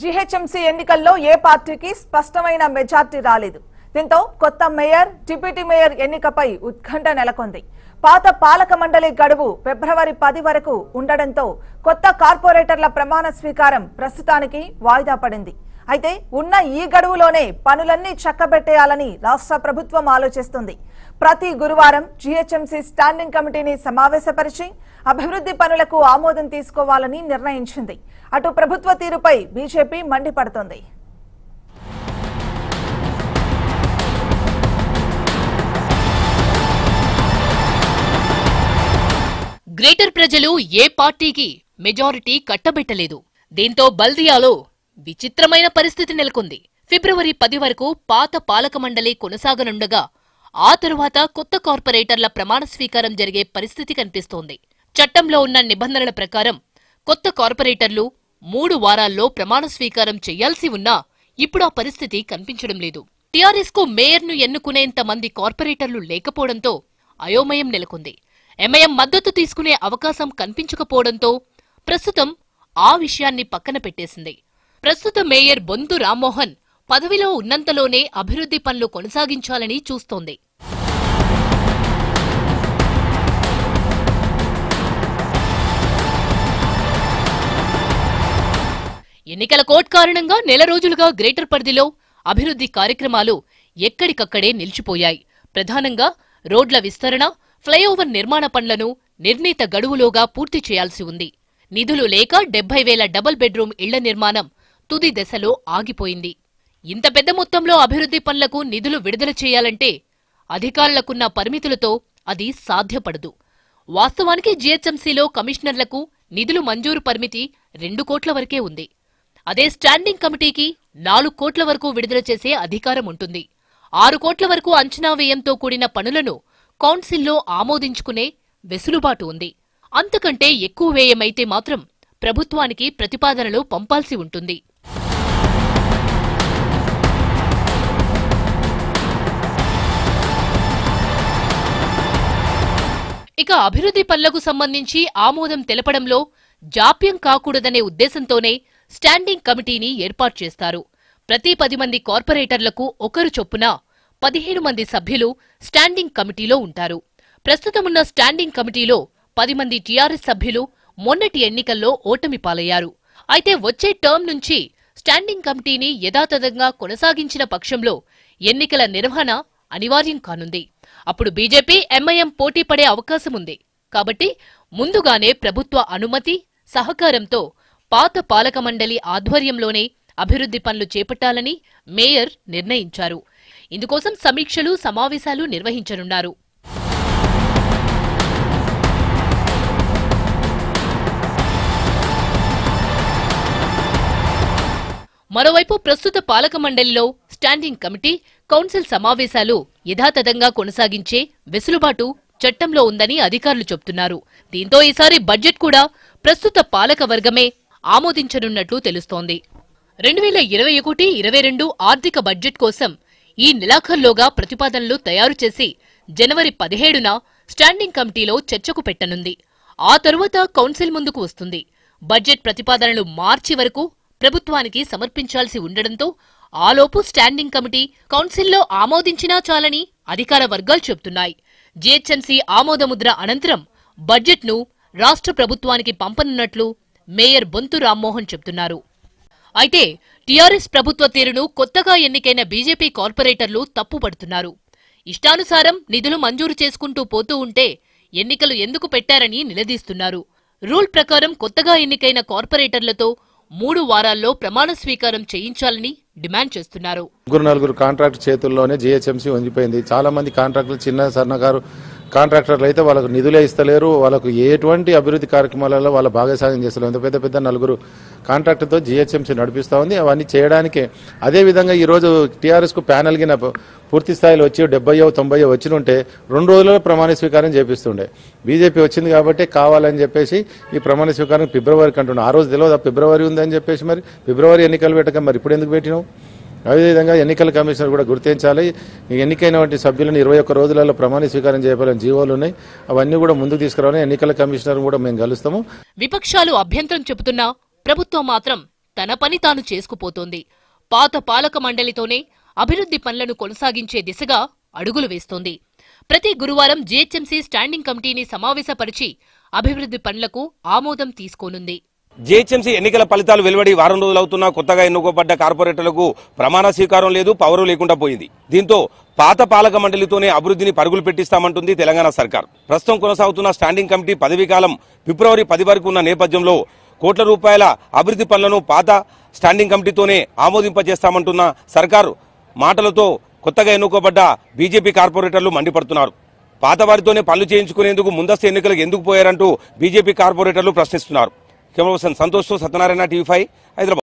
GHMC ఎన్నికల్లో ఏ పార్టీకి స్పష్టమైన మెజార్టీ రాలేదు దీంతో కొత్త మేయర్ డిప్యూటీ మేయర్ ఎన్నికపై ఉత్కంఠ నెలకొంది పాత పాలక మండలి గడువు ఫిబ్రవరి పది వరకు ఉండడంతో కొత్త కార్పొరేటర్ల ప్రమాణ స్వీకారం ప్రస్తుతానికి వాయిదా పడింది అయితే ఉన్న ఈ గడువులోనే పనులన్నీ చక్కబెట్టేయాలని రాష్ట్ర ప్రభుత్వం ఆలోచిస్తుంది ప్రతి గురువారం జీహెచ్ఎంసీ స్టాండింగ్ కమిటీని సమావేశపరిచి అభివృద్ధి పనులకు ఆమోదం తీసుకోవాలని నిర్ణయించింది అటు ప్రభుత్వ తీరుపై బీజేపీ మండిపడుతోంది గ్రేటర్ ప్రజలు ఏ పార్టీకి మెజారిటీ కట్టబెట్టలేదు దీంతో బల్దియాలో విచిత్రమైన పరిస్థితి నెలకొంది ఫిబ్రవరి పది వరకు పాత పాలక మండలి కొనసాగనుండగా ఆ తరువాత కొత్త కార్పొరేటర్ల ప్రమాణ స్వీకారం జరిగే పరిస్థితి కనిపిస్తోంది చట్టంలో ఉన్న నిబంధనల ప్రకారం కొత్త కార్పొరేటర్లు మూడు వారాల్లో ప్రమాణ స్వీకారం చేయాల్సి ఉన్నా ఇప్పుడు ఆ పరిస్థితి కనిపించడం లేదు టీఆర్ఎస్ కు మేయర్ ను ఎన్నుకునేంత మంది కార్పొరేటర్లు లేకపోవడంతో అయోమయం నెలకొంది ఎంఐఎం మద్దతు తీసుకునే అవకాశం కనిపించకపోవడంతో ప్రస్తుతం ఆ విషయాన్ని పక్కన పెట్టేసింది ప్రస్తుత మేయర్ బొంతు రామ్మోహన్ పదవిలో ఉన్నంతలోనే అభివృద్ధి పనులు కొనసాగించాలని చూస్తోంది ఎన్నికల కోడ్ కారణంగా నెల రోజులుగా గ్రేటర్ పరిధిలో అభివృద్ధి కార్యక్రమాలు ఎక్కడికక్కడే నిలిచిపోయాయి ప్రధానంగా రోడ్ల విస్తరణ ఫ్లైఓవర్ నిర్మాణ పనులను నిర్ణీత గడువులోగా పూర్తి చేయాల్సి ఉంది నిధులు లేక డెబ్బై వేల డబుల్ బెడ్రూమ్ ఇళ్ల నిర్మాణం తుది దశలో ఆగిపోయింది ఇంత పెద్ద మొత్తంలో అభివృద్ధి పనులకు నిధులు విడుదల చేయాలంటే అధికారులకున్న పరిమితులతో అది సాధ్యపడదు వాస్తవానికి జీహెచ్ఎంసీలో కమిషనర్లకు నిధులు మంజూరు పరిమితి రెండు కోట్ల వరకే ఉంది అదే స్టాండింగ్ కమిటీకి నాలుగు కోట్ల వరకు విడుదల చేసే అధికారం ఉంటుంది ఆరు కోట్ల వరకు అంచనా వ్యయంతో కూడిన పనులను కౌన్సిల్లో ఆమోదించుకునే వెసులుబాటు ఉంది అంతకంటే ఎక్కువ వ్యయమైతే మాత్రం ప్రభుత్వానికి ప్రతిపాదనలు పంపాల్సి ఉంటుంది ఇక అభివృద్ధి పనులకు సంబంధించి ఆమోదం తెలపడంలో జాప్యం కాకూడదనే ఉద్దేశంతోనే స్టాండింగ్ కమిటీని ఏర్పాటు చేస్తారు ప్రతి పది మంది కార్పొరేటర్లకు ఒకరు చొప్పున పదిహేను మంది సభ్యులు స్టాండింగ్ కమిటీలో ఉంటారు ప్రస్తుతమున్న స్టాండింగ్ కమిటీలో పది మంది టీఆర్ఎస్ సభ్యులు మొన్నటి ఎన్నికల్లో ఓటమి పాలయ్యారు అయితే వచ్చే టర్మ్ నుంచి స్టాండింగ్ కమిటీని యథాతథంగా కొనసాగించిన పక్షంలో ఎన్నికల నిర్వహణ అనివార్యం కానుంది అప్పుడు బీజేపీ ఎంఐఎం పోటీ పడే అవకాశముంది కాబట్టి ముందుగానే ప్రభుత్వ అనుమతి సహకారంతో పాత పాలక మండలి ఆధ్వర్యంలోనే అభివృద్ధి పనులు చేపట్టాలని మేయర్ నిర్ణయించారు ఇందుకోసం సమీక్షలు సమావేశాలు నిర్వహించనున్నారు మరోవైపు ప్రస్తుత పాలక మండలిలో స్టాండింగ్ కమిటీ కౌన్సిల్ సమావేశాలు యథాతథంగా కొనసాగించే వెసులుబాటు చట్టంలో ఉందని అధికారులు చెబుతున్నారు దీంతో ఈసారి బడ్జెట్ కూడా ప్రస్తుత పాలక వర్గమే ఆమోదించనున్నట్లు తెలుస్తోంది రెండు వేల ఇరవై ఒకటి ఇరవై రెండు ఆర్థిక బడ్జెట్ కోసం ఈ నెలాఖరులోగా ప్రతిపాదనలు తయారు చేసి జనవరి పదిహేడున స్టాండింగ్ కమిటీలో చర్చకు పెట్టనుంది ఆ తరువాత కౌన్సిల్ ముందుకు వస్తుంది బడ్జెట్ ప్రతిపాదనలు మార్చి వరకు ప్రభుత్వానికి సమర్పించాల్సి ఉండడంతో ఆలోపు స్టాండింగ్ కమిటీ కౌన్సిల్లో ఆమోదించినా చాలని అధికార వర్గాలు చెబుతున్నాయి జీహెచ్ఎంసీ ఆమోదముద్ర అనంతరం బడ్జెట్ను రాష్ట్ర ప్రభుత్వానికి పంపనున్నట్లు మేయర్ బొంతు రామ్మోహన్ చెబుతున్నారు అయితే టీఆర్ఎస్ ప్రభుత్వ తీరును కొత్తగా ఎన్నికైన బీజేపీ కార్పొరేటర్లు తప్పుపడుతున్నారు ఇష్టానుసారం నిధులు మంజూరు చేసుకుంటూ పోతూ ఉంటే ఎన్నికలు ఎందుకు పెట్టారని నిలదీస్తున్నారు రూల్ ప్రకారం కొత్తగా ఎన్నికైన కార్పొరేటర్లతో మూడు వారాల్లో ప్రమాణ స్వీకారం చేయించాలని డిమాండ్ చేస్తున్నారు ముగ్గురు నలుగురు కాంట్రాక్ట్ చేతుల్లోనే జీహెచ్ఎంసీ వంగిపోయింది చాలా మంది కాంట్రాక్టులు చిన్న సన్నకారు కాంట్రాక్టర్లు అయితే వాళ్ళకు నిధులే ఇస్తలేరు వాళ్ళకు ఎటువంటి అభివృద్ధి కార్యక్రమాలలో వాళ్ళ భాగస్వామ్యం చేస్తలేరు ఎంత పెద్ద పెద్ద నలుగురు కాంట్రాక్టర్తో జీహెచ్ఎంసీ నడిపిస్తూ ఉంది అవన్నీ చేయడానికి అదేవిధంగా ఈరోజు టీఆర్ఎస్కు ప్యానెల్ గిన పూర్తి స్థాయిలో వచ్చి డెబ్బయో తొంభయో ఉంటే రెండు రోజుల్లో ప్రమాణ స్వీకారం చేపిస్తుండే బీజేపీ వచ్చింది కాబట్టి కావాలని చెప్పేసి ఈ ప్రమాణ స్వీకారం ఫిబ్రవరికి అంటున్నాం ఆ రోజు తెలియదు ఫిబ్రవరి ఉందని చెప్పేసి మరి ఫిబ్రవరి ఎన్నికలు పెట్టక మరి ఇప్పుడు ఎందుకు పెట్టినావు అదేవిధంగా ఎన్నికల కమిషనర్ కూడా గుర్తించాలి ఎన్నికైనటువంటి సభ్యులను ఇరవై ఒక్క రోజులలో ప్రమాణ స్వీకారం చేయాలని జీవోలు ఉన్నాయి అవన్నీ కూడా ముందుకు తీసుకురావాలని ఎన్నికల కమిషనర్ కూడా మేము కలుస్తాము విపక్షాలు అభ్యంతరం చెబుతున్నా ప్రభుత్వం మాత్రం తన పని తాను చేసుకుపోతోంది పాత పాలక మండలితోనే అభివృద్ధి పనులను కొనసాగించే దిశగా అడుగులు వేస్తోంది ప్రతి గురువారం జీహెచ్ఎంసీ స్టాండింగ్ కమిటీని సమావేశపరిచి అభివృద్ధి పనులకు ఆమోదం తీసుకోనుంది జీహెచ్ఎంసీ ఎన్నికల ఫలితాలు వెలువడి వారం రోజులు కొత్తగా ఎన్నుకోబడ్డ కార్పొరేటర్లకు ప్రమాణ స్వీకారం లేదు పవరు లేకుండా పోయింది దీంతో పాత పాలక మండలితోనే అభివృద్ధిని పరుగులు పెట్టిస్తామంటుంది తెలంగాణ సర్కార్ ప్రస్తుతం కొనసాగుతున్న స్టాండింగ్ కమిటీ పదవీకాలం ఫిబ్రవరి పది వరకు ఉన్న నేపథ్యంలో కోట్ల రూపాయల అభివృద్ధి పనులను పాత స్టాండింగ్ కమిటీతోనే ఆమోదింపజేస్తామంటున్న సర్కారు మాటలతో కొత్తగా ఎన్నుకోబడ్డ బీజేపీ కార్పొరేటర్లు మండిపడుతున్నారు పాత వారితోనే పనులు చేయించుకునేందుకు ముందస్తు ఎన్నికలకు ఎందుకు పోయారంటూ బీజేపీ కార్పొరేటర్లు ప్రశ్నిస్తున్నారు కెమెరా పర్సన్ సంతోష్తో సత్యనారాయణ టీవీ ఫైవ్ హైదరాబాద్